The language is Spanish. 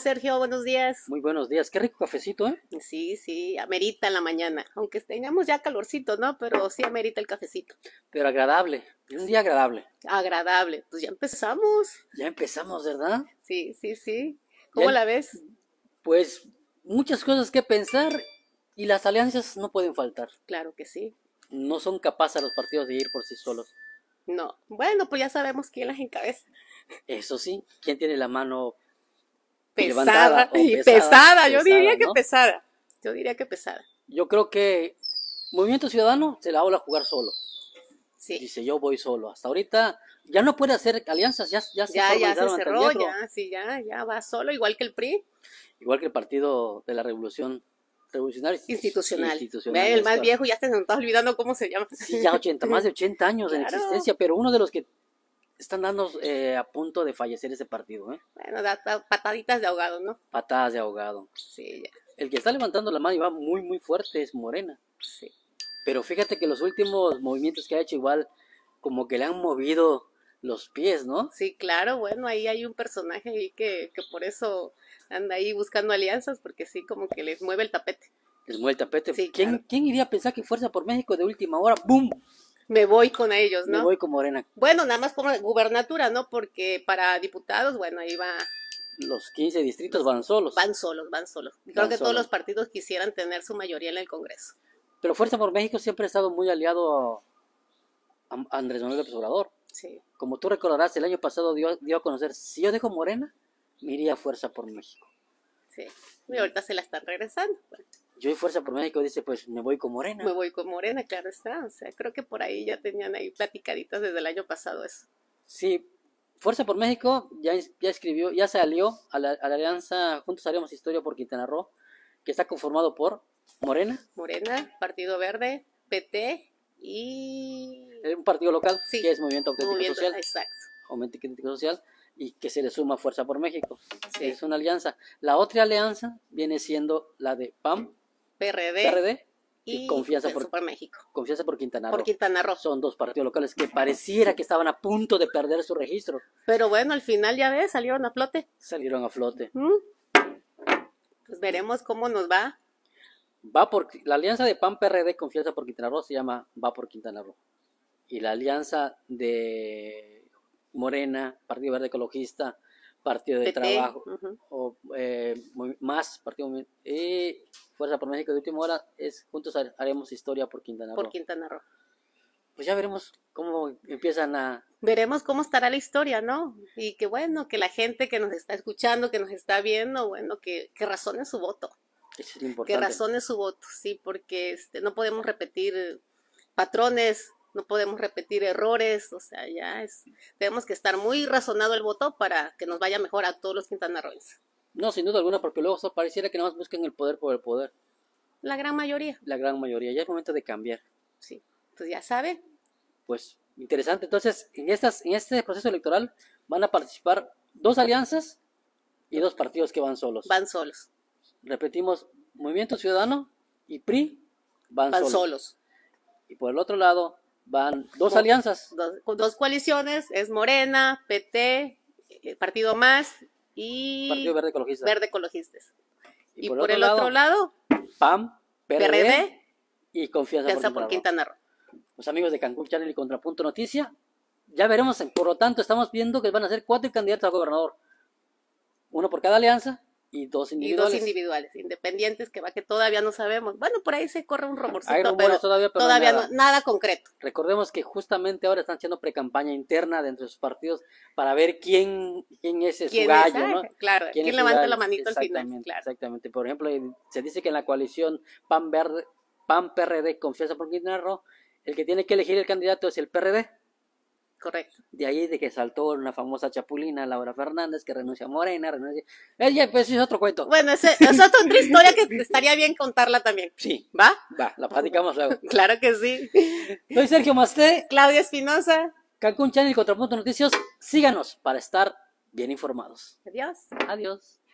Sergio, buenos días. Muy buenos días, qué rico cafecito, ¿eh? Sí, sí, amerita en la mañana, aunque tengamos ya calorcito, ¿no? Pero sí amerita el cafecito. Pero agradable, un día agradable. Agradable, pues ya empezamos. Ya empezamos, ¿verdad? Sí, sí, sí. ¿Cómo la ves? Pues muchas cosas que pensar y las alianzas no pueden faltar. Claro que sí. No son capaces los partidos de ir por sí solos. No, bueno, pues ya sabemos quién las encabeza. Eso sí, quién tiene la mano pesada, y pesada, Yo diría que pesada. Yo diría que pesada. Yo creo que Movimiento Ciudadano se la habla jugar solo. Dice, yo voy solo. Hasta ahorita ya no puede hacer alianzas, ya, ya, ya se, ya se cerró, ya, sí, ya, ya va solo, igual que el PRI. Igual que el Partido de la Revolución Revolucionaria. Institucional. el más viejo, ya se te está olvidando cómo se llama. Sí, ya 80, más de 80 años de en existencia, pero uno de los que están dando eh, a punto de fallecer ese partido, ¿eh? Bueno, da, pataditas de ahogado, ¿no? Patadas de ahogado. Sí, ya. El que está levantando la mano y va muy, muy fuerte es Morena. Sí. Pero fíjate que los últimos movimientos que ha hecho igual, como que le han movido los pies, ¿no? Sí, claro, bueno, ahí hay un personaje ahí que, que por eso anda ahí buscando alianzas, porque sí, como que les mueve el tapete. Les mueve el tapete. Sí, ¿Quién, ¿Quién iría a pensar que Fuerza por México de última hora, ¡boom! me voy con ellos, ¿no? Me voy con Morena. Bueno, nada más por gubernatura, ¿no? Porque para diputados, bueno, ahí va. Los 15 distritos van solos. Van solos, van solos. Creo que todos los partidos quisieran tener su mayoría en el Congreso. Pero Fuerza por México siempre ha estado muy aliado a Andrés Manuel López Obrador. Sí. Como tú recordarás, el año pasado dio, dio a conocer, si yo dejo Morena, me iría a Fuerza por México. Sí. Y ahorita se la están regresando. Pues yo y Fuerza por México dice, pues me voy con Morena. Me voy con Morena, claro está. O sea, creo que por ahí ya tenían ahí platicaditas desde el año pasado eso. Sí, Fuerza por México ya, ya escribió, ya se alió a la, alianza Juntos Haremos Historia por Quintana Roo, que está conformado por Morena. Morena, Partido Verde, PT y... Un partido local, que es Movimiento Auténtico Social. Exacto. Movimiento Auténtico Social y que se le suma Fuerza por México. Sí. Es una alianza. La otra alianza viene siendo la de PAM, PRD, y, Confianza pues, por, México. Confianza por Quintana Roo. Quintana Roo. Son dos partidos locales que pareciera que estaban a punto de perder su registro. Pero bueno, al final ya ves, salieron a flote. Salieron a flote. Pues veremos cómo nos va. Va por la alianza de PAN PRD Confianza por Quintana Roo se llama Va por Quintana Roo. Y la alianza de Morena, Partido Verde Ecologista, Partido de Trabajo, o eh, más Partido y Fuerza por México de última hora, es juntos haremos historia por Quintana Roo. Por Quintana Roo. Pues ya veremos cómo empiezan a... Veremos cómo estará la historia, ¿no? Y que bueno, que la gente que nos está escuchando, que nos está viendo, bueno, que, que razone su voto. Eso es importante. Que razone su voto, sí, porque este, no podemos repetir patrones, no podemos repetir errores, o sea, ya es, tenemos que estar muy razonado el voto para que nos vaya mejor a todos los quintanarroenses. No, sin duda alguna, porque luego pareciera que no más buscan el poder por el poder. La gran mayoría. La gran mayoría. Ya es momento de cambiar. Sí. pues ya sabe. Pues interesante. Entonces, en, estas, en este proceso electoral van a participar dos alianzas y dos partidos que van solos. Van solos. Repetimos, Movimiento Ciudadano y PRI van, solos. Y por el otro lado van dos alianzas. Dos, dos, coaliciones, es Morena, PT, el eh, Partido Más y Partido Verde Ecologistas. Y, por, el otro lado, PAM, PRD, y Confianza, por, Quintana Roo. Los amigos de Cancún Channel y Contrapunto Noticia, ya veremos, por lo tanto, estamos viendo que van a ser cuatro candidatos a gobernador. Uno por cada alianza, y dos individuales. independientes, que va que todavía no sabemos. Bueno, por ahí se corre un rumorcito, pero todavía, todavía nada. No, nada. concreto. Recordemos que justamente ahora están haciendo pre-campaña interna dentro de sus partidos para ver quién, quién es su gallo, ¿no? Ah, claro, quién, levanta la manito al final. Exactamente. Por ejemplo, eh, se dice que en la coalición PAN, Verde, PAN PRD confiesa por Quintana el que tiene que elegir el candidato es el PRD Correcto. De ahí de que saltó una famosa chapulina, Laura Fernández, que renuncia a Morena, renuncia... Ella, eh, pues es otro cuento. Bueno, esa es otra historia que estaría bien contarla también. Sí. ¿Va? Va, la platicamos luego. claro que sí. Soy Sergio Masté. Claudia Espinosa. Cancún Channel Contrapunto Noticias. Síganos para estar bien informados. Adiós. Adiós.